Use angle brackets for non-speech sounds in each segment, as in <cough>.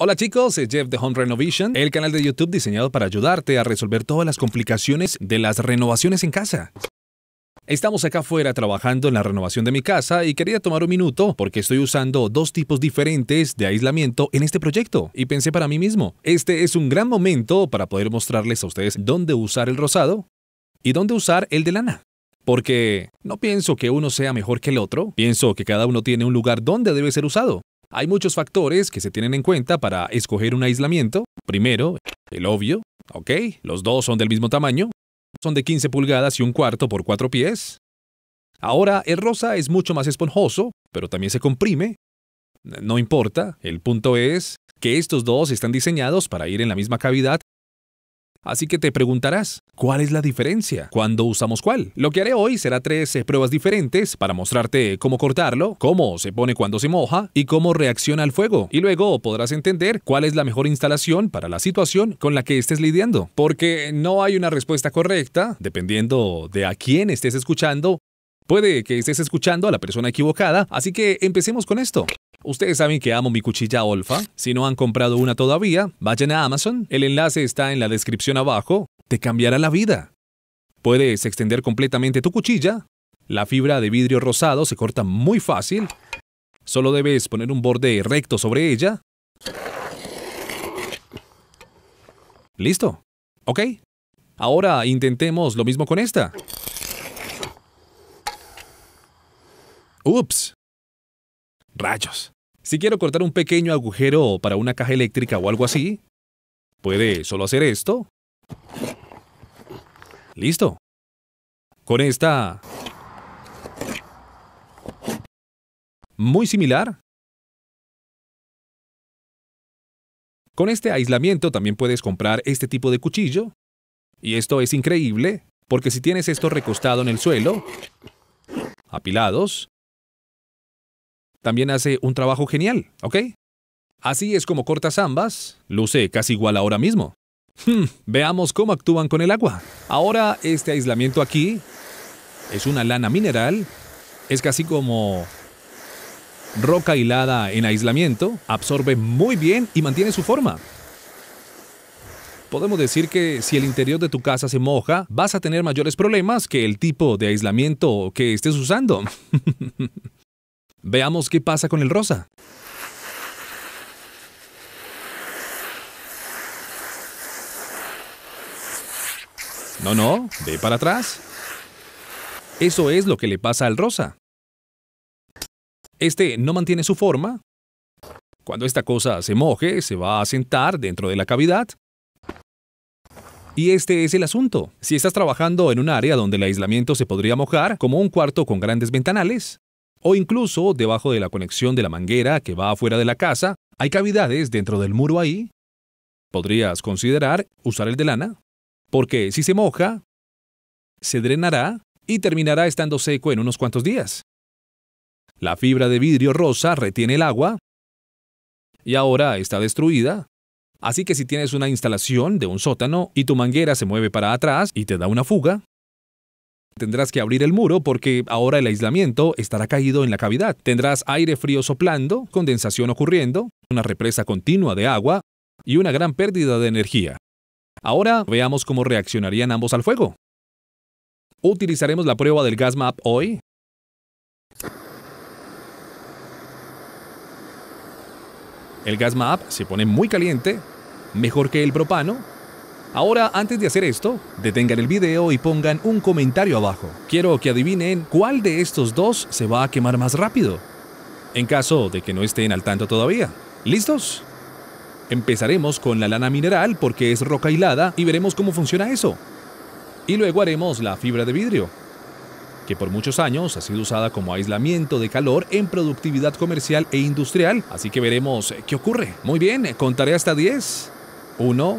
Hola chicos, es Jeff de Home Renovation, el canal de YouTube diseñado para ayudarte a resolver todas las complicaciones de las renovaciones en casa. Estamos acá afuera trabajando en la renovación de mi casa y quería tomar un minuto porque estoy usando dos tipos diferentes de aislamiento en este proyecto y pensé para mí mismo, este es un gran momento para poder mostrarles a ustedes dónde usar el rosado y dónde usar el de lana porque no pienso que uno sea mejor que el otro, pienso que cada uno tiene un lugar donde debe ser usado. Hay muchos factores que se tienen en cuenta para escoger un aislamiento. Primero, el obvio, ok, los dos son del mismo tamaño, son de 15 pulgadas y un cuarto por cuatro pies. Ahora, el rosa es mucho más esponjoso, pero también se comprime. No importa, el punto es que estos dos están diseñados para ir en la misma cavidad Así que te preguntarás, ¿cuál es la diferencia? ¿Cuándo usamos cuál? Lo que haré hoy será tres eh, pruebas diferentes para mostrarte cómo cortarlo, cómo se pone cuando se moja y cómo reacciona al fuego. Y luego podrás entender cuál es la mejor instalación para la situación con la que estés lidiando. Porque no hay una respuesta correcta, dependiendo de a quién estés escuchando Puede que estés escuchando a la persona equivocada, así que empecemos con esto. Ustedes saben que amo mi cuchilla Olfa. Si no han comprado una todavía, vayan a Amazon. El enlace está en la descripción abajo. Te cambiará la vida. Puedes extender completamente tu cuchilla. La fibra de vidrio rosado se corta muy fácil. Solo debes poner un borde recto sobre ella. Listo. Ok. Ahora intentemos lo mismo con esta. Ups. Rayos. Si quiero cortar un pequeño agujero para una caja eléctrica o algo así, puede solo hacer esto. Listo. Con esta... Muy similar. Con este aislamiento también puedes comprar este tipo de cuchillo. Y esto es increíble, porque si tienes esto recostado en el suelo, apilados, también hace un trabajo genial, ¿ok? Así es como cortas ambas, luce casi igual ahora mismo. Hmm, veamos cómo actúan con el agua. Ahora este aislamiento aquí es una lana mineral, es casi como roca hilada en aislamiento, absorbe muy bien y mantiene su forma. Podemos decir que si el interior de tu casa se moja, vas a tener mayores problemas que el tipo de aislamiento que estés usando. <laughs> Veamos qué pasa con el rosa. No, no, ve para atrás. Eso es lo que le pasa al rosa. Este no mantiene su forma. Cuando esta cosa se moje, se va a sentar dentro de la cavidad. Y este es el asunto. Si estás trabajando en un área donde el aislamiento se podría mojar, como un cuarto con grandes ventanales, o incluso debajo de la conexión de la manguera que va afuera de la casa, hay cavidades dentro del muro ahí. Podrías considerar usar el de lana, porque si se moja, se drenará y terminará estando seco en unos cuantos días. La fibra de vidrio rosa retiene el agua y ahora está destruida, así que si tienes una instalación de un sótano y tu manguera se mueve para atrás y te da una fuga, Tendrás que abrir el muro porque ahora el aislamiento estará caído en la cavidad. Tendrás aire frío soplando, condensación ocurriendo, una represa continua de agua y una gran pérdida de energía. Ahora veamos cómo reaccionarían ambos al fuego. Utilizaremos la prueba del gas map hoy. El gas map se pone muy caliente, mejor que el propano, Ahora, antes de hacer esto, detengan el video y pongan un comentario abajo. Quiero que adivinen cuál de estos dos se va a quemar más rápido, en caso de que no estén al tanto todavía. ¿Listos? Empezaremos con la lana mineral porque es roca hilada y veremos cómo funciona eso. Y luego haremos la fibra de vidrio, que por muchos años ha sido usada como aislamiento de calor en productividad comercial e industrial, así que veremos eh, qué ocurre. Muy bien, contaré hasta 10. 1,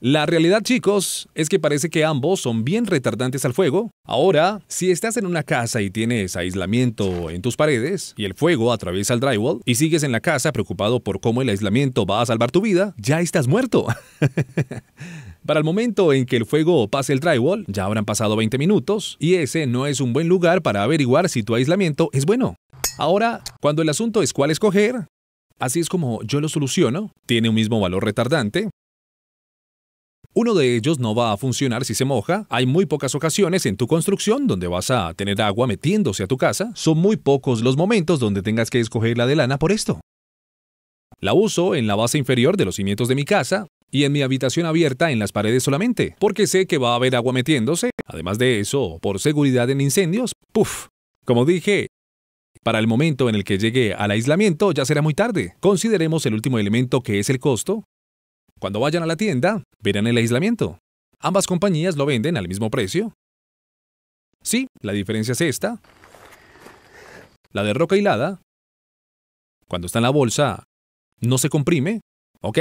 La realidad, chicos, es que parece que ambos son bien retardantes al fuego. Ahora, si estás en una casa y tienes aislamiento en tus paredes y el fuego atraviesa el drywall y sigues en la casa preocupado por cómo el aislamiento va a salvar tu vida, ya estás muerto. <laughs> Para el momento en que el fuego pase el drywall, ya habrán pasado 20 minutos, y ese no es un buen lugar para averiguar si tu aislamiento es bueno. Ahora, cuando el asunto es cuál escoger, así es como yo lo soluciono, tiene un mismo valor retardante, uno de ellos no va a funcionar si se moja. Hay muy pocas ocasiones en tu construcción donde vas a tener agua metiéndose a tu casa. Son muy pocos los momentos donde tengas que escoger la de lana por esto. La uso en la base inferior de los cimientos de mi casa y en mi habitación abierta en las paredes solamente, porque sé que va a haber agua metiéndose. Además de eso, por seguridad en incendios, puff. Como dije, para el momento en el que llegue al aislamiento ya será muy tarde. Consideremos el último elemento que es el costo. Cuando vayan a la tienda, verán el aislamiento. Ambas compañías lo venden al mismo precio. Sí, la diferencia es esta. La de roca hilada, cuando está en la bolsa, no se comprime, ¿ok?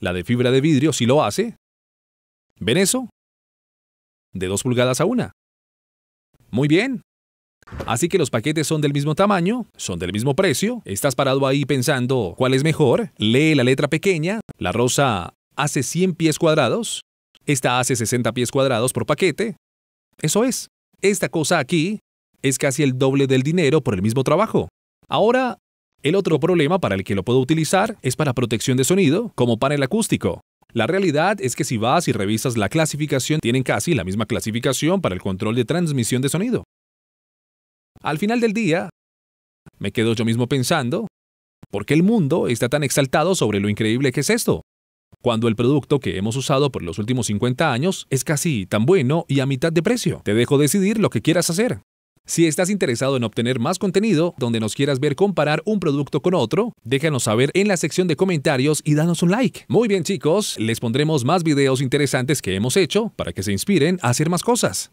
La de fibra de vidrio sí lo hace. ¿Ven eso? De dos pulgadas a una. Muy bien, Así que los paquetes son del mismo tamaño, son del mismo precio, estás parado ahí pensando cuál es mejor, lee la letra pequeña, la rosa hace 100 pies cuadrados, esta hace 60 pies cuadrados por paquete. Eso es, esta cosa aquí es casi el doble del dinero por el mismo trabajo. Ahora, el otro problema para el que lo puedo utilizar es para protección de sonido, como panel acústico. La realidad es que si vas y revisas la clasificación, tienen casi la misma clasificación para el control de transmisión de sonido. Al final del día, me quedo yo mismo pensando, ¿por qué el mundo está tan exaltado sobre lo increíble que es esto? Cuando el producto que hemos usado por los últimos 50 años es casi tan bueno y a mitad de precio. Te dejo decidir lo que quieras hacer. Si estás interesado en obtener más contenido, donde nos quieras ver comparar un producto con otro, déjanos saber en la sección de comentarios y danos un like. Muy bien chicos, les pondremos más videos interesantes que hemos hecho para que se inspiren a hacer más cosas.